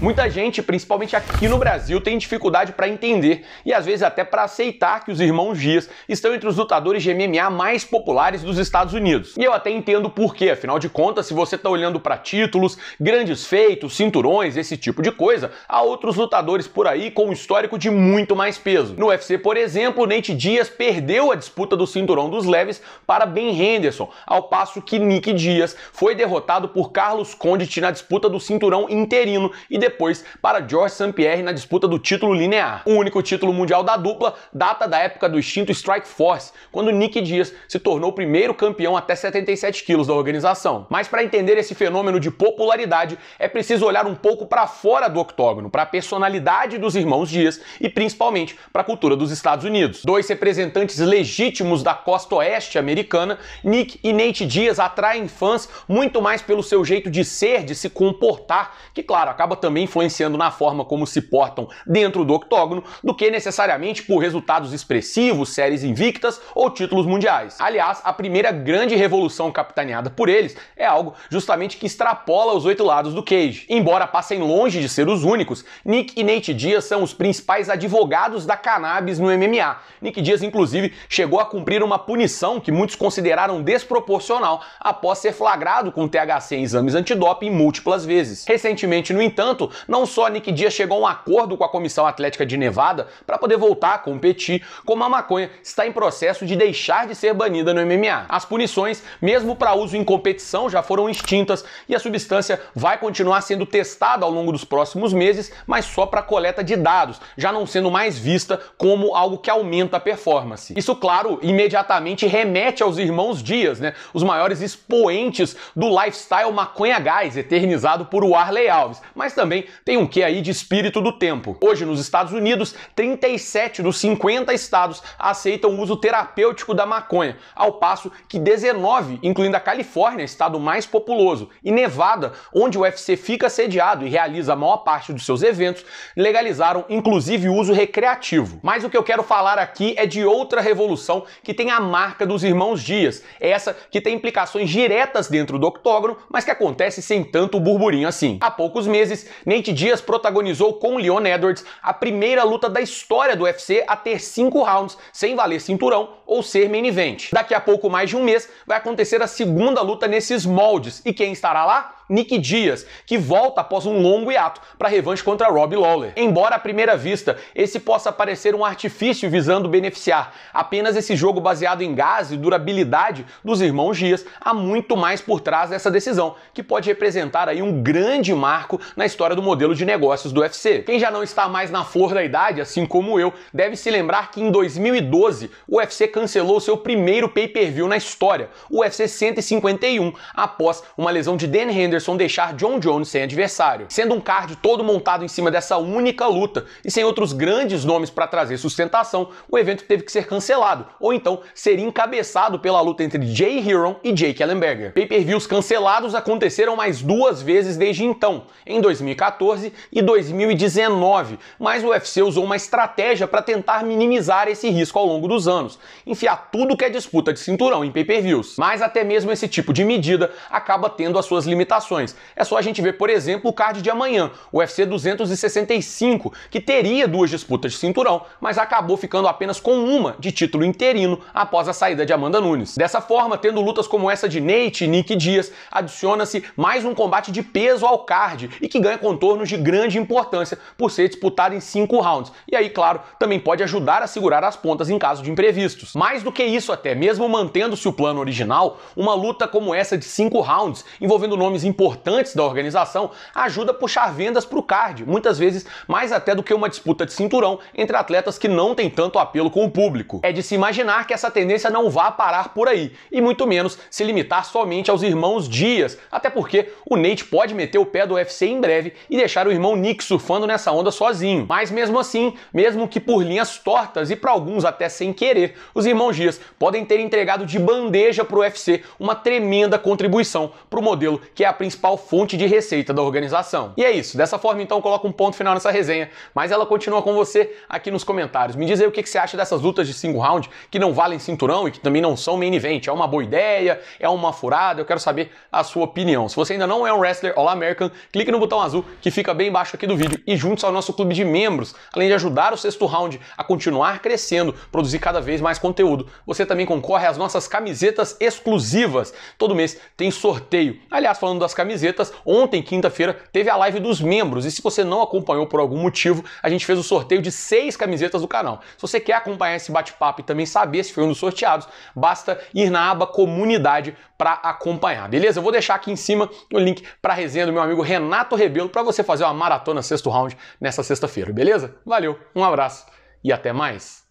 Muita gente, principalmente aqui no Brasil, tem dificuldade para entender e às vezes até para aceitar que os irmãos Dias estão entre os lutadores de MMA mais populares dos Estados Unidos. E eu até entendo por quê, afinal de contas, se você está olhando para títulos, grandes feitos, cinturões, esse tipo de coisa, há outros lutadores por aí com um histórico de muito mais peso. No UFC, por exemplo, Nate Dias perdeu a disputa do cinturão dos leves para Ben Henderson, ao passo que Nick Dias foi derrotado por Carlos Condit na disputa do cinturão interino e depois depois para George St. Pierre na disputa do título linear. O único título mundial da dupla data da época do extinto Strike Force, quando Nick Dias se tornou o primeiro campeão até 77 quilos da organização. Mas para entender esse fenômeno de popularidade, é preciso olhar um pouco para fora do octógono, para a personalidade dos irmãos Dias e principalmente para a cultura dos Estados Unidos. Dois representantes legítimos da costa oeste americana, Nick e Nate Dias atraem fãs muito mais pelo seu jeito de ser, de se comportar, que claro, acaba também também influenciando na forma como se portam dentro do octógono do que necessariamente por resultados expressivos, séries invictas ou títulos mundiais. Aliás, a primeira grande revolução capitaneada por eles é algo justamente que extrapola os oito lados do Cage. Embora passem longe de ser os únicos, Nick e Nate Diaz são os principais advogados da cannabis no MMA. Nick Diaz, inclusive, chegou a cumprir uma punição que muitos consideraram desproporcional após ser flagrado com THC em exames antidoping múltiplas vezes. Recentemente, no entanto, não só Nick dia chegou a um acordo com a Comissão Atlética de Nevada para poder voltar a competir, como a maconha está em processo de deixar de ser banida no MMA. As punições, mesmo para uso em competição, já foram extintas e a substância vai continuar sendo testada ao longo dos próximos meses, mas só para coleta de dados, já não sendo mais vista como algo que aumenta a performance. Isso, claro, imediatamente remete aos irmãos Dias, né? Os maiores expoentes do lifestyle maconha gás eternizado por Warley Alves, mas também também tem um quê aí de espírito do tempo. Hoje, nos Estados Unidos, 37 dos 50 estados aceitam o uso terapêutico da maconha, ao passo que 19, incluindo a Califórnia, estado mais populoso, e Nevada, onde o UFC fica sediado e realiza a maior parte dos seus eventos, legalizaram inclusive o uso recreativo. Mas o que eu quero falar aqui é de outra revolução que tem a marca dos irmãos Dias, é essa que tem implicações diretas dentro do octógono, mas que acontece sem tanto burburinho assim. Há poucos meses, Nate Diaz protagonizou com Leon Edwards a primeira luta da história do UFC a ter cinco rounds sem valer cinturão ou ser main event. Daqui a pouco mais de um mês vai acontecer a segunda luta nesses moldes e quem estará lá? Nick Dias, que volta após um longo hiato para revanche contra Robbie Lawler. Embora à primeira vista esse possa parecer um artifício visando beneficiar apenas esse jogo baseado em gás e durabilidade dos irmãos Dias, há muito mais por trás dessa decisão, que pode representar aí um grande marco na história do modelo de negócios do UFC. Quem já não está mais na flor da idade, assim como eu, deve se lembrar que em 2012 o UFC cancelou seu primeiro pay-per-view na história, o UFC 151, após uma lesão de Dan Henderson deixar John Jones sem adversário, sendo um card todo montado em cima dessa única luta e sem outros grandes nomes para trazer sustentação, o evento teve que ser cancelado, ou então seria encabeçado pela luta entre Jay Heron e Jake Ellenberger. Pay-per-views cancelados aconteceram mais duas vezes desde então, em 2014 e 2019, mas o UFC usou uma estratégia para tentar minimizar esse risco ao longo dos anos, enfiar tudo que é disputa de cinturão em pay-per-views. Mas até mesmo esse tipo de medida acaba tendo as suas limitações é só a gente ver, por exemplo, o card de amanhã, o UFC 265, que teria duas disputas de cinturão, mas acabou ficando apenas com uma de título interino após a saída de Amanda Nunes. Dessa forma, tendo lutas como essa de Nate e Nick Dias, adiciona-se mais um combate de peso ao card e que ganha contornos de grande importância por ser disputado em cinco rounds. E aí, claro, também pode ajudar a segurar as pontas em caso de imprevistos. Mais do que isso, até mesmo mantendo-se o plano original, uma luta como essa de cinco rounds, envolvendo nomes importantes da organização, ajuda a puxar vendas para o card, muitas vezes mais até do que uma disputa de cinturão entre atletas que não têm tanto apelo com o público. É de se imaginar que essa tendência não vá parar por aí, e muito menos se limitar somente aos irmãos Dias, até porque o Nate pode meter o pé do UFC em breve e deixar o irmão Nick surfando nessa onda sozinho. Mas mesmo assim, mesmo que por linhas tortas e para alguns até sem querer, os irmãos Dias podem ter entregado de bandeja para o UFC uma tremenda contribuição para o modelo que é a principal fonte de receita da organização. E é isso. Dessa forma, então, coloco um ponto final nessa resenha, mas ela continua com você aqui nos comentários. Me diz aí o que, que você acha dessas lutas de single round que não valem cinturão e que também não são main event. É uma boa ideia? É uma furada? Eu quero saber a sua opinião. Se você ainda não é um wrestler All American, clique no botão azul que fica bem embaixo aqui do vídeo e junte-se ao nosso clube de membros. Além de ajudar o sexto round a continuar crescendo, produzir cada vez mais conteúdo, você também concorre às nossas camisetas exclusivas. Todo mês tem sorteio. Aliás, falando da nossas camisetas. Ontem, quinta-feira, teve a live dos membros e se você não acompanhou por algum motivo, a gente fez o sorteio de seis camisetas do canal. Se você quer acompanhar esse bate-papo e também saber se foi um dos sorteados, basta ir na aba comunidade para acompanhar, beleza? Eu vou deixar aqui em cima o link para a resenha do meu amigo Renato Rebelo para você fazer uma maratona sexto round nessa sexta-feira, beleza? Valeu, um abraço e até mais.